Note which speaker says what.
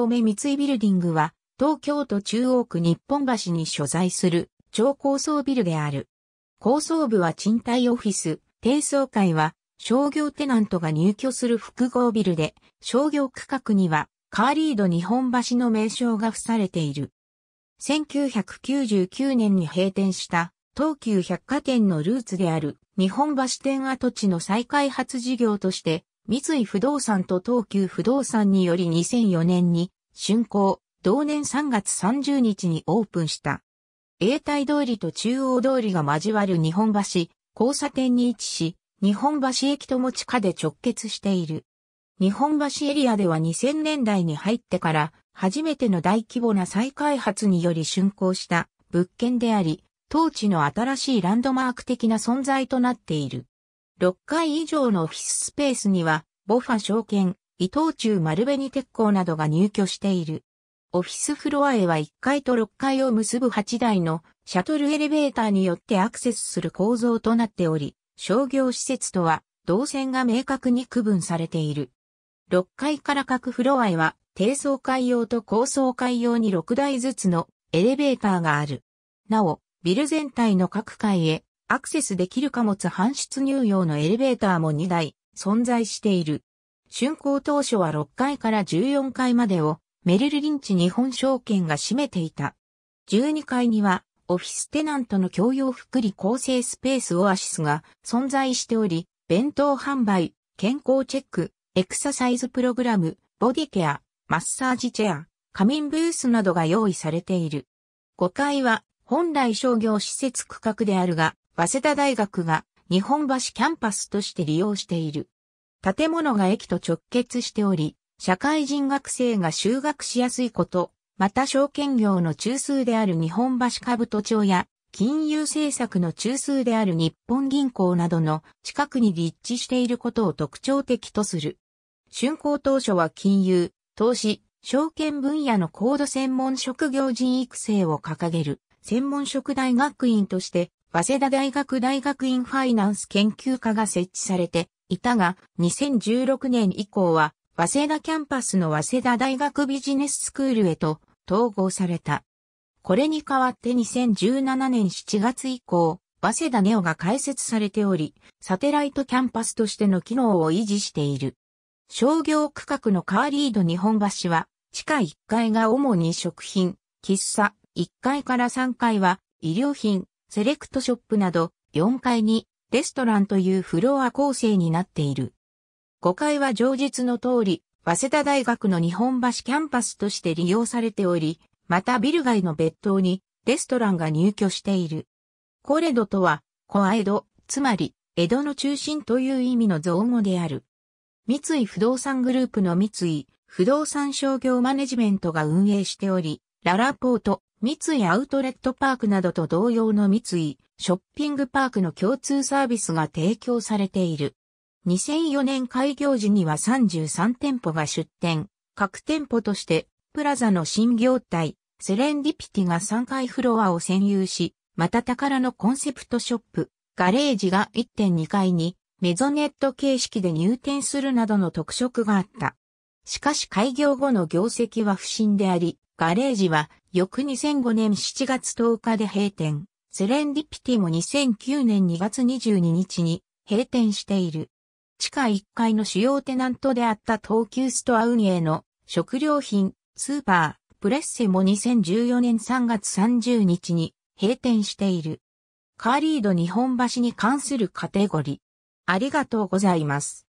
Speaker 1: 丁目三井ビルディングは、東京都中央区日本橋に所在する超高層ビルである。高層部は賃貸オフィス、低層階は商業テナントが入居する複合ビルで、商業区画にはカーリード日本橋の名称が付されている。1999年に閉店した東急百貨店のルーツである日本橋店跡地の再開発事業として三井不動産と東急不動産により2004年に竣工、同年3月30日にオープンした。永代通りと中央通りが交わる日本橋、交差点に位置し、日本橋駅とも地下で直結している。日本橋エリアでは2000年代に入ってから、初めての大規模な再開発により竣工した物件であり、当地の新しいランドマーク的な存在となっている。6階以上のオフィススペースには、ボファ証券、伊藤忠丸紅鉄工などが入居している。オフィスフロアへは1階と6階を結ぶ8台のシャトルエレベーターによってアクセスする構造となっており、商業施設とは動線が明確に区分されている。6階から各フロアへは低層階用と高層階用に6台ずつのエレベーターがある。なお、ビル全体の各階へアクセスできる貨物搬出入用のエレベーターも2台存在している。竣工当初は6階から14階までをメルルリンチ日本証券が占めていた。12階にはオフィステナントの共用福利構成スペースオアシスが存在しており、弁当販売、健康チェック、エクササイズプログラム、ボディケア、マッサージチェア、仮眠ブースなどが用意されている。5階は本来商業施設区画であるが、早稲田大学が日本橋キャンパスとして利用している。建物が駅と直結しており、社会人学生が就学しやすいこと、また証券業の中枢である日本橋株都庁や、金融政策の中枢である日本銀行などの近くに立地していることを特徴的とする。竣工当初は金融、投資、証券分野の高度専門職業人育成を掲げる専門職大学院として早稲田大学大学院ファイナンス研究科が設置されていたが、2016年以降は、早稲田キャンパスの早稲田大学ビジネススクールへと統合された。これに代わって2017年7月以降、早稲田ネオが開設されており、サテライトキャンパスとしての機能を維持している。商業区画のカーリード日本橋は、地下1階が主に食品、喫茶、1階から3階は医療品、セレクトショップなど4階にレストランというフロア構成になっている。5階は上述の通り、早稲田大学の日本橋キャンパスとして利用されており、またビル街の別棟にレストランが入居している。コレドとは、コア江戸、つまり、江戸の中心という意味の造語である。三井不動産グループの三井、不動産商業マネジメントが運営しており、ララポート、三井アウトレットパークなどと同様の三井ショッピングパークの共通サービスが提供されている。2004年開業時には33店舗が出店。各店舗としてプラザの新業態セレンディピティが3階フロアを占有し、また宝のコンセプトショップガレージが1.2階にメゾネット形式で入店するなどの特色があった。しかし開業後の業績は不振であり、ガレージは翌2005年7月10日で閉店。セレンディピティも2009年2月22日に閉店している。地下1階の主要テナントであった東急ストア運営の食料品、スーパー、プレッセも2014年3月30日に閉店している。カーリード日本橋に関するカテゴリー。ありがとうございます。